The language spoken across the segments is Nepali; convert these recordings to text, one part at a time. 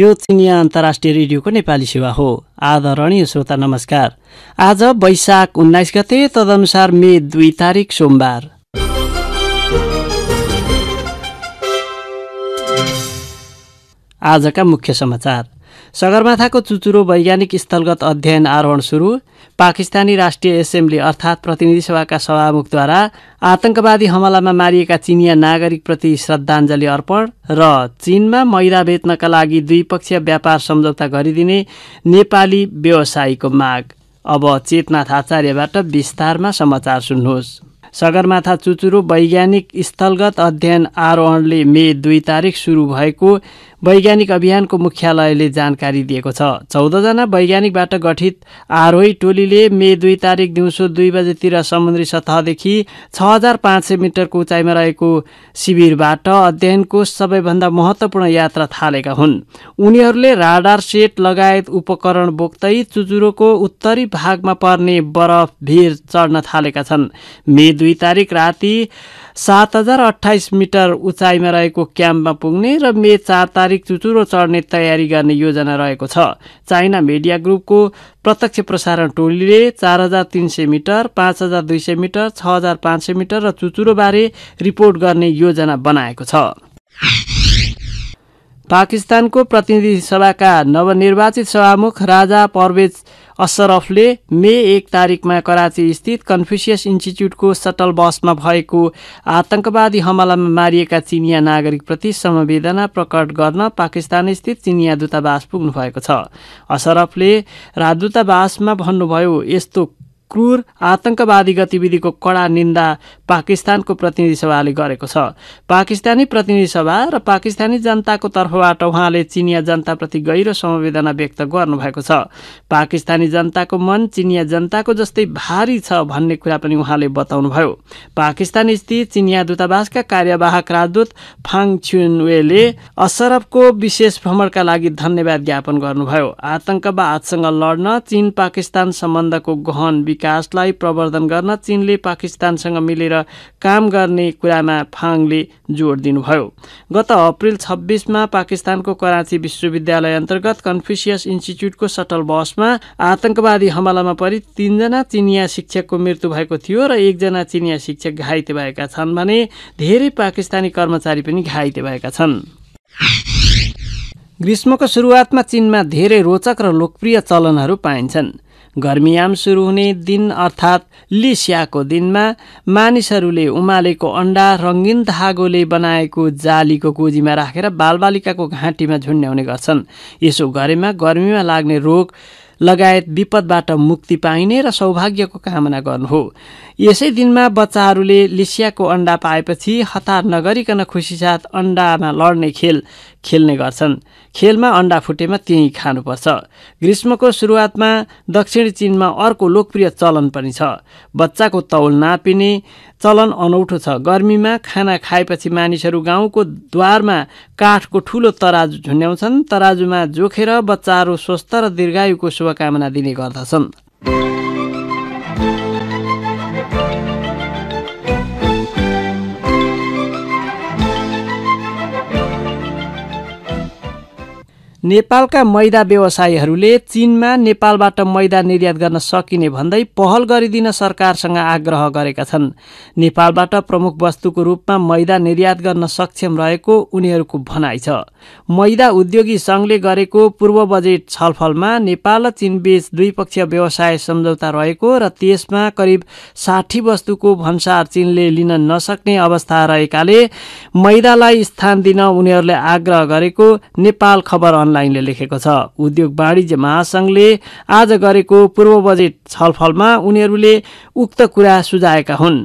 यो चिनिया अन्तर्राष्ट्रिय रेडियोको नेपाली सेवा हो आदरणीय श्रोता नमस्कार आज वैशाख उन्नाइस गते तदनुसार मे दुई तारिक सोमबार आजका मुख्य समाचार सगरमाथाको चुचुरो वैज्ञानिक स्थलगत अध्ययन आरोहण सुरु पाकिस्तानी राष्ट्रिय एसेम्ब्ली अर्थात् प्रतिनिधि सभाका सभामुखद्वारा आतंकवादी हमलामा मारिएका चिनिया नागरिकप्रति श्रद्धाञ्जली अर्पण र चीनमा मैदा बेच्नका लागि द्विपक्षीय व्यापार सम्झौता गरिदिने नेपाली व्यवसायीको माग अब चेतनाथ आचार्यबाट विस्तारमा समाचार सुन्नुहोस् सगरमाथा चुचुरो वैज्ञानिक स्थलगत अध्ययन आरोहणले मे दुई तारिक सुरु भएको वैज्ञानिक अभियानको मुख्यालयले जानकारी दिएको छ चौधजना वैज्ञानिकबाट गठित आरोही टोलीले मे दुई तारिक दिउँसो दुई बजेतिर समुद्री सतहदेखि छ हजार पाँच सय मिटरको उचाइमा रहेको शिविरबाट अध्ययनको सबैभन्दा महत्त्वपूर्ण यात्रा थालेका हुन् उनीहरूले राडार सेट लगायत उपकरण बोक्दै चुचुरोको उत्तरी भागमा पर्ने बरफ भिर चढ्न थालेका छन् मे दुई तारिक राति सात हजार अठाइस मिटर उचाइमा रहेको क्याम्पमा पुग्ने र मे चार तारिक चुचुरो चढ्ने तयारी गर्ने योजना रहेको छ चाइना मिडिया ग्रुपको प्रत्यक्ष प्रसारण टोलीले चार हजार तिन सय मिटर पाँच हजार दुई सय मिटर छ हजार पाँच सय मिटर र चुचुरोबारे रिपोर्ट गर्ने योजना बनाएको छ पाकिस्तानको प्रतिनिधि सभाका नवनिर्वाचित सभामुख राजा परवेज असरफले मे एक तारिकमा कराची स्थित कन्फ्युसियस इन्स्टिच्युटको सटल बसमा भएको आतंकवादी हमलामा मारिएका चिनिया नागरिकप्रति समवेदना प्रकट गर्न पाकिस्तान स्थित चिनिया दूतावास पुग्नुभएको छ असरफले राजदूतावासमा भन्नुभयो यस्तो क्रूर आतंकवादी गतिविधिको कडा निन्दा पाकिस्तानको प्रतिनिधि सभाले गरेको छ पाकिस्तानी प्रतिनिधि सभा र पाकिस्तानी जनताको तर्फबाट उहाँले चिनिया जनताप्रति गहिरो समवेदना व्यक्त गर्नुभएको छ पाकिस्तानी जनताको मन चिनिया जनताको जस्तै भारी छ भन्ने कुरा पनि उहाँले बताउनुभयो पाकिस्तान स्थित चिनिया दूतावासका कार्यवाहक राजदूत फाङ छुनवेले असरफको विशेष भ्रमणका लागि धन्यवाद ज्ञापन गर्नुभयो आतंकवादसँग लड्न चीन पाकिस्तान सम्बन्धको गहन विकासलाई प्रवर्धन गर्न चीनले पाकिस्तानसँग मिलेर काम गर्ने कुरामा फाङले जोड दिनुभयो गत अप्रेल छब्बिसमा पाकिस्तानको कराची विश्वविद्यालय अन्तर्गत कन्फ्युसियस इन्स्टिच्युटको सटल बसमा आतंकवादी हमलामा परि तीनजना चिनिया शिक्षकको मृत्यु भएको थियो र एकजना चिनिया शिक्षक घाइते भएका छन् भने धेरै पाकिस्तानी कर्मचारी पनि घाइते भएका छन् ग्रीष्मको सुरुवातमा चिनमा धेरै रोचक र लोकप्रिय चलनहरू पाइन्छन् गर्मीयाम सुरु हुने दिन अर्थात् लिस्याको दिनमा मानिसहरूले उमालेको अन्डा रङ्गिन धागोले बनाएको जालीको गोजीमा राखेर बालबालिकाको घाँटीमा झुन्ड्याउने गर्छन् यसो गरेमा गर्मीमा लाग्ने रोग लगायत विपदबाट मुक्ति पाइने र सौभाग्यको कामना गर्नु हो यसै दिनमा बच्चाहरूले लिसियाको अन्डा पाएपछि हतार नगरिकन खुसी साथ अन्डामा लड्ने खेल खेल्ने गर्छन् खेलमा अन्डा फुटेमा त्यहीँ खानुपर्छ ग्रीष्मको सुरुवातमा दक्षिण चिनमा अर्को लोकप्रिय चलन पनि छ बच्चाको तौल नापिने चलन अनौठो छ गर्मीमा खाना खाएपछि मानिसहरू गाउँको द्वारमा काठको ठुलो तराजु झुन्ड्याउँछन् तराजुमा जोखेर बच्चाहरू स्वस्थ र दीर्घायुको शुभकामना दिने गर्दछन् नेपालका मैदा व्यवसायीहरूले चीनमा नेपालबाट मैदा निर्यात गर्न सकिने भन्दै पहल गरिदिन सरकारसँग आग्रह गरेका छन् नेपालबाट प्रमुख वस्तुको रूपमा मैदा निर्यात गर्न सक्षम रहेको उनीहरूको भनाइ छ मैदा उद्योगी सङ्घले गरेको पूर्व बजेट छलफलमा नेपाल र चीनबीच द्विपक्षीय व्यवसाय सम्झौता रहेको र त्यसमा करिब साठी वस्तुको भन्सार चीनले लिन नसक्ने अवस्था रहेकाले मैदालाई स्थान दिन उनीहरूले आग्रह गरेको नेपाल खबर अनलाइनले लेखेको छ उद्योग वाणिज्य महासङ्घले आज गरेको पूर्व बजेट छलफलमा उनीहरूले उक्त कुरा सुझाएका हुन्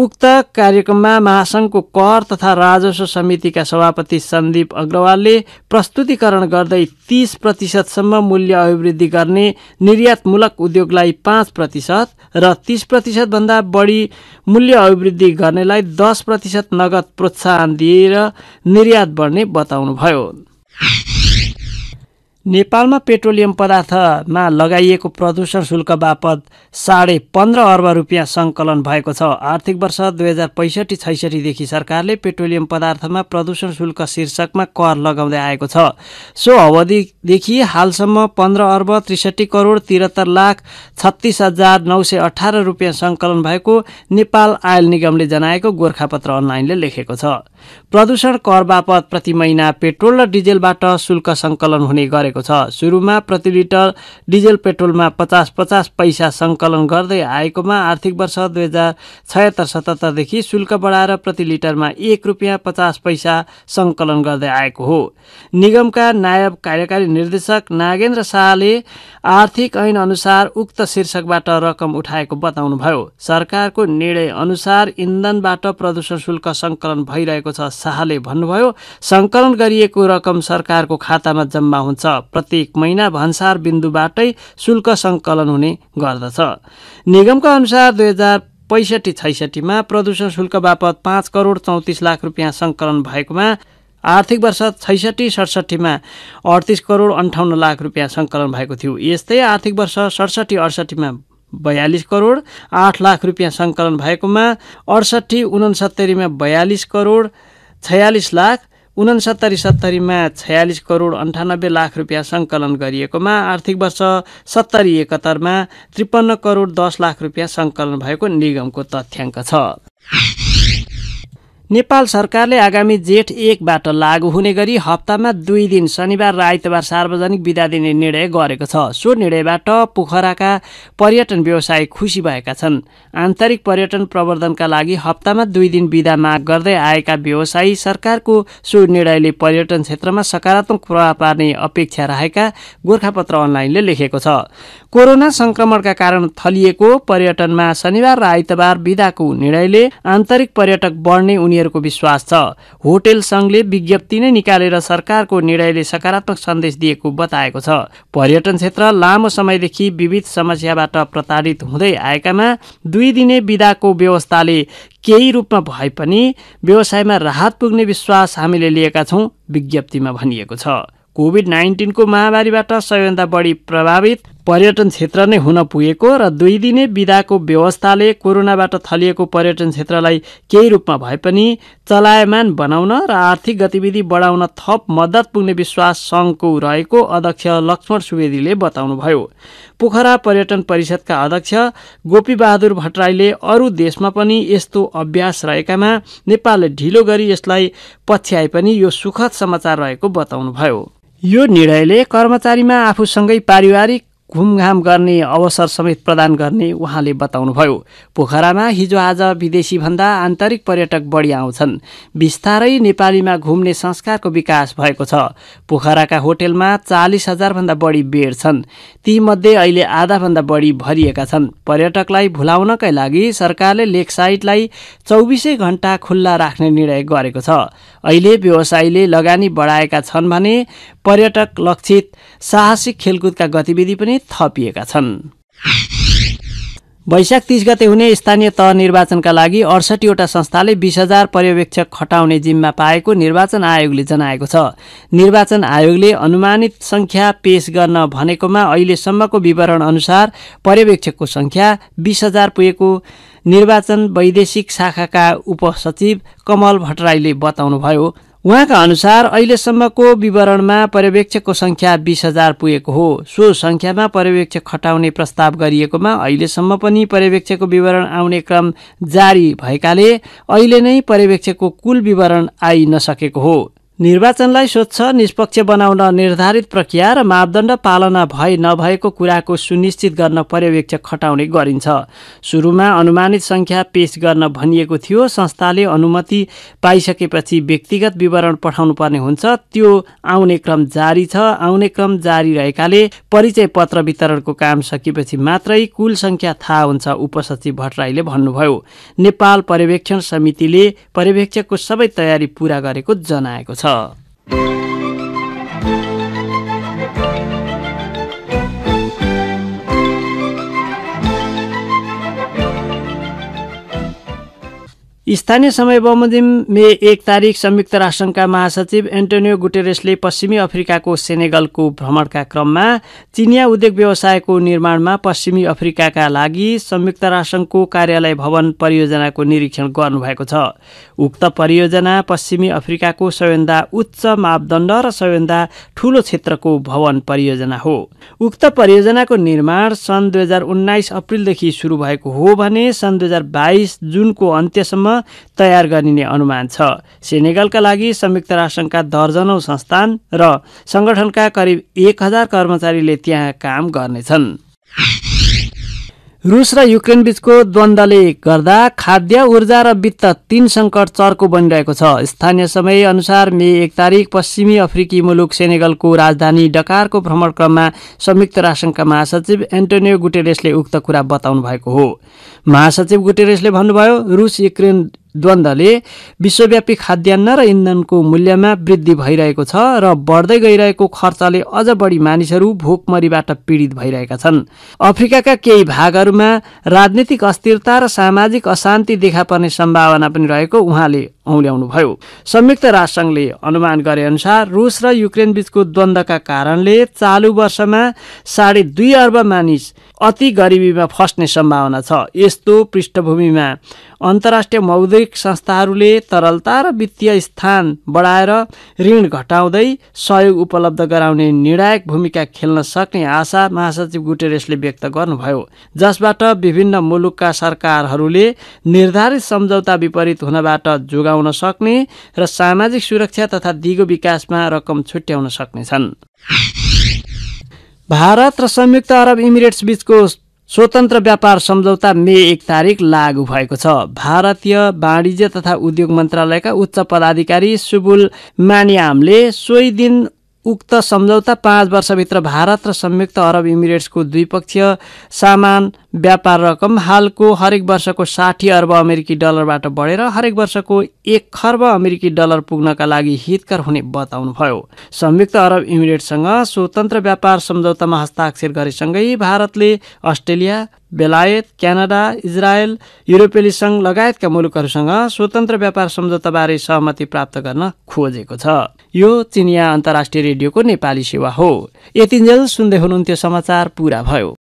उक्त कार्यक्रममा महासंघको कर तथा राजस्व समितिका सभापति सन्दीप अग्रवालले प्रस्तुतिकरण गर्दै तीस प्रतिशतसम्म मूल्य अभिवृद्धि गर्ने निर्यातमूलक उद्योगलाई पाँच प्रतिशत र तीस प्रतिशतभन्दा बढी मूल्य अभिवृद्धि गर्नेलाई दस प्रतिशत नगद प्रोत्साहन दिएर निर्यात बढ्ने बताउनुभयो नेपालमा पेट्रोलियम पदार्थमा लगाइएको प्रदूषण शुल्क बापत साढे पन्ध्र अर्ब रुपियाँ सङ्कलन भएको छ आर्थिक वर्ष दुई हजार पैँसठी छैसठीदेखि सरकारले पेट्रोलियम पदार्थमा प्रदूषण शुल्क शीर्षकमा कर लगाउँदै आएको छ सो अवधिदेखि हालसम्म पन्ध्र अर्ब त्रिसठी करोड त्रिहत्तर लाख छत्तिस हजार नौ सय अठार रुपियाँ सङ्कलन भएको नेपाल आयल निगमले जनाएको गोर्खापत्र अनलाइनले लेखेको छ प्रदूषण कर बापत प्रति महिना पेट्रोल र डिजेलबाट शुल्क सङ्कलन हुने गरेको भएको छ सुरुमा प्रति लिटर डिजेल पेट्रोलमा पचास पचास पैसा सङ्कलन गर्दै आएकोमा आर्थिक वर्ष दुई हजार छयत्तर सतहत्तरदेखि शुल्क बढाएर प्रति लिटरमा एक रुपियाँ पचास पैसा सङ्कलन गर्दै आएको हो निगमका नायब कार्यकारी निर्देशक नागेन्द्र शाहले आर्थिक ऐन अनुसार उक्त शीर्षकबाट रकम उठाएको बताउनुभयो सरकारको निर्णय अनुसार इन्धनबाट प्रदूषण शुल्क सङ्कलन भइरहेको छ शाहले भन्नुभयो सङ्कलन गरिएको रकम सरकारको खातामा जम्मा हुन्छ प्रत्येक महिना भन्सार बिन्दुबाटै शुल्क सङ्कलन हुने गर्दछ निगमका अनुसार दुई हजार पैँसठी छैसठीमा प्रदूषण शुल्क बापत पाँच करोड चौतिस लाख रुपियाँ सङ्कलन भएकोमा आर्थिक वर्ष छैसठी सडसठीमा अडतिस करोड अन्ठाउन्न लाख रुपियाँ सङ्कलन भएको थियो यस्तै आर्थिक वर्ष सडसठी अडसठीमा बयालिस करोड आठ लाख रुपियाँ सङ्कलन भएकोमा अडसठी उनसत्तरीमा बयालिस करोड छयालिस लाख उनसत्तरी सत्तरीमा छयालिस करोड अन्ठानब्बे लाख रुपियाँ सङ्कलन गरिएकोमा आर्थिक वर्ष सत्तरी एकहत्तरमा त्रिपन्न करोड दस लाख रुपियाँ सङ्कलन भएको निगमको तथ्याङ्क छ नेपाल सरकारले आगामी जेठ एकबाट लागू हुने गरी हप्तामा दुई दिन शनिबार र आइतबार सार्वजनिक विदा दिने निर्णय गरेको छ सो निर्णयबाट पोखराका पर्यटन व्यवसाय खुसी भएका छन् आन्तरिक पर्यटन प्रवर्धनका लागि हप्तामा दुई दिन विदा माग गर्दै आएका व्यवसायी सरकारको सो निर्णयले पर्यटन क्षेत्रमा सकारात्मक प्रभाव पार्ने अपेक्षा राखेका गोर्खापत्र अनलाइनले लेखेको छ कोरोना संक्रमणका कारण थलिएको पर्यटनमा शनिबार र आइतबार विदाको निर्णयले आन्तरिक पर्यटक बढ्ने उनी उनीहरूको विश्वास छ होटेल सङ्घले विज्ञप्ति नै निकालेर सरकारको निर्णयले सकारात्मक सन्देश दिएको बताएको छ पर्यटन क्षेत्र लामो समयदेखि विविध समस्याबाट प्रताडित हुँदै आएकामा दुई दिने विदाको व्यवस्थाले केही रूपमा भए पनि व्यवसायमा राहत पुग्ने विश्वास हामीले लिएका छौँ विज्ञप्तिमा भनिएको छ कोभिड नाइन्टिनको महामारीबाट सबैभन्दा बढी प्रभावित पर्यटन क्षेत्र नै हुन पुगेको र दुई दिने विदाको व्यवस्थाले कोरोनाबाट थलिएको पर्यटन क्षेत्रलाई केही रूपमा भए पनि चलायमान बनाउन र आर्थिक गतिविधि बढाउन थप मद्दत पुग्ने विश्वास सङ्घको रहेको अध्यक्ष लक्ष्मण सुवेदीले बताउनुभयो पोखरा पर्यटन परिषदका अध्यक्ष गोपीबहादुर भट्टराईले अरू देशमा पनि यस्तो अभ्यास रहेकामा नेपालले ढिलो गरी यसलाई पछ्याए पनि यो सुखद समाचार रहेको बताउनुभयो यो निर्णयले कर्मचारीमा आफूसँगै पारिवारिक घुमघाम गर्ने अवसर समेत प्रदान गर्ने उहाँले बताउनुभयो पोखरामा हिजो आज विदेशी भन्दा आन्तरिक पर्यटक बढी आउँछन् बिस्तारै नेपालीमा घुम्ने संस्कारको विकास भएको छ पोखराका होटेलमा चालिस हजारभन्दा बढी बेड छन् तीमध्ये अहिले आधाभन्दा बढी भरिएका छन् पर्यटकलाई भुलाउनकै लागि सरकारले लेक साइटलाई चौबिसै घण्टा खुल्ला राख्ने निर्णय गरेको छ अहिले व्यवसायीले लगानी बढाएका छन् भने पर्यटक लक्षित साहसिक खेलकुदका गतिविधि पनि थपिएका छन् वैशाख तिस गते हुने स्थानीय तह निर्वाचनका लागि अडसठीवटा संस्थाले बिस हजार पर्यवेक्षक खटाउने जिम्मा पाएको निर्वाचन आयोगले जनाएको छ निर्वाचन आयोगले अनुमानित संख्या पेश गर्न भनेकोमा अहिलेसम्मको विवरण अनुसार पर्यवेक्षकको संख्या बिस हजार पुगेको निर्वाचन वैदेशिक शाखाका उपसचिव कमल भट्टराईले बताउनुभयो उहाँका अनुसार अहिलेसम्मको विवरणमा पर्यवेक्षकको सङ्ख्या बिस हजार पुगेको हो सो सङ्ख्यामा पर्यवेक्षक खटाउने प्रस्ताव गरिएकोमा अहिलेसम्म पनि पर्यवेक्षकको विवरण आउने क्रम जारी भएकाले अहिले नै पर्यवेक्षकको कुल विवरण आइ नसकेको हो निर्वाचनलाई स्वच्छ निष्पक्ष बनाउन निर्धारित प्रक्रिया र मापदण्ड पालना भए नभएको कुराको सुनिश्चित गर्न पर्यवेक्षक खटाउने गरिन्छ सुरुमा अनुमानित सङ्ख्या पेश गर्न भनिएको थियो संस्थाले अनुमति पाइसकेपछि व्यक्तिगत विवरण पठाउनु पर्ने हुन्छ त्यो आउने क्रम जारी छ आउने क्रम जारी रहेकाले परिचय पत्र वितरणको काम सकेपछि मात्रै कुल सङ्ख्या थाहा हुन्छ उपसचिव भट्टराईले भन्नुभयो नेपाल पर्यवेक्षण समितिले पर्यवेक्षकको सबै तयारी पूरा गरेको जनाएको छ छ स्थानीय समय बमोदिम मे एक तारिक संयुक्त राष्ट्रसङ्घका महासचिव एन्टोनियो गुटेरेसले पश्चिमी अफ्रिकाको सेनेगलको भ्रमणका क्रममा चिनिया उद्योग व्यवसायको निर्माणमा पश्चिमी अफ्रिकाका लागि संयुक्त राष्ट्रसङ्घको कार्यालय भवन परियोजनाको निरीक्षण गर्नुभएको छ उक्त परियोजना पश्चिमी अफ्रिकाको सबैभन्दा उच्च मापदण्ड र सबैभन्दा ठूलो क्षेत्रको भवन परियोजना हो उक्त परियोजनाको निर्माण सन् दुई हजार उन्नाइस अप्रिलदेखि सुरु भएको हो भने सन् दुई हजार बाइस जुनको अन्त्यसम्म तयार गरिने अनुमान छ सेनेगलका लागि संयुक्त राष्ट्रका दर्जनौ संस्थान र सङ्गठनका करिब एक हजार कर्मचारीले त्यहाँ काम गर्नेछन् रुस र युक्रेन बीचको द्वन्द्वले गर्दा खाद्य ऊर्जा र वित्त तीन सङ्कट चर्को बनिरहेको छ स्थानीय समय अनुसार मे एक तारिक पश्चिमी अफ्रिकी मुलुक सेनेगलको राजधानी डकारको भ्रमण क्रममा संयुक्त राष्ट्रसङ्घका महासचिव एन्टोनियो गुटेरेसले उक्त कुरा बताउनु भएको हो महासचिव गुटेरेसले भन्नुभयो रुस युक्रेन द्वन्द्वले विश्वव्यापी खाद्यान्न र इन्धनको मूल्यमा वृद्धि भइरहेको छ र बढ्दै गइरहेको खर्चले अझ बढी मानिसहरू भोकमरीबाट पीडित भइरहेका छन् अफ्रिकाका केही भागहरूमा राजनीतिक अस्थिरता र सामाजिक अशान्ति देखा पर्ने सम्भावना पनि रहेको उहाँले औल्याउनुभयो संयुक्त राष्ट्रसङ्घले अनुमान गरे अनुसार रुस र युक्रेन बीचको द्वन्द्वका कारणले चालु वर्षमा साढे दुई अर्ब मानिस अति गरिबीमा फस्ने सम्भावना छ यस्तो पृष्ठभूमिमा अन्तर्राष्ट्रिय मौद्रिक संस्थाहरूले तरलता र वित्तीय स्थान बढाएर ऋण घटाउँदै सहयोग उपलब्ध गराउने निर्णायक भूमिका खेल्न सक्ने आशा महासचिव गुटेरेसले व्यक्त गर्नुभयो जसबाट विभिन्न मुलुकका सरकारहरूले निर्धारित सम्झौता विपरीत हुनबाट जोगाउन सक्ने र सामाजिक सुरक्षा तथा दिगो विकासमा रकम छुट्याउन सक्नेछन् भारत र संयुक्त अरब इमिरेट्स बीचको स्वतन्त्र व्यापार सम्झौता मे एक तारिक लागू भएको छ भारतीय वाणिज्य तथा उद्योग मन्त्रालयका उच्च पदाधिकारी सुबुल मानियामले सोही दिन उक्त सम्झौता पाँच वर्षभित्र भारत र संयुक्त अरब इमिरेट्सको द्विपक्षीय सामान व्यापार रकम हालको हरेक वर्षको साठी अर्ब अमेरिकी डलरबाट बढेर हरेक वर्षको एक खर्ब अमेरिकी डलर पुग्नका लागि हितकर हुने बताउनुभयो संयुक्त अरब इमिरेटसँग स्वतन्त्र व्यापार सम्झौतामा हस्ताक्षर गरेसँगै भारतले अस्ट्रेलिया बेलायत क्यानाडा इजरायल युरोपेली सङ्घ लगायतका मुलुकहरूसँग स्वतन्त्र व्यापार सम्झौताबारे सहमति प्राप्त गर्न खोजेको छ यो चिनिया अन्तर्राष्ट्रिय रेडियोको नेपाली सेवा हो यतिन्जेल सुन्दै हुनुहुन्थ्यो समाचार पूरा भयो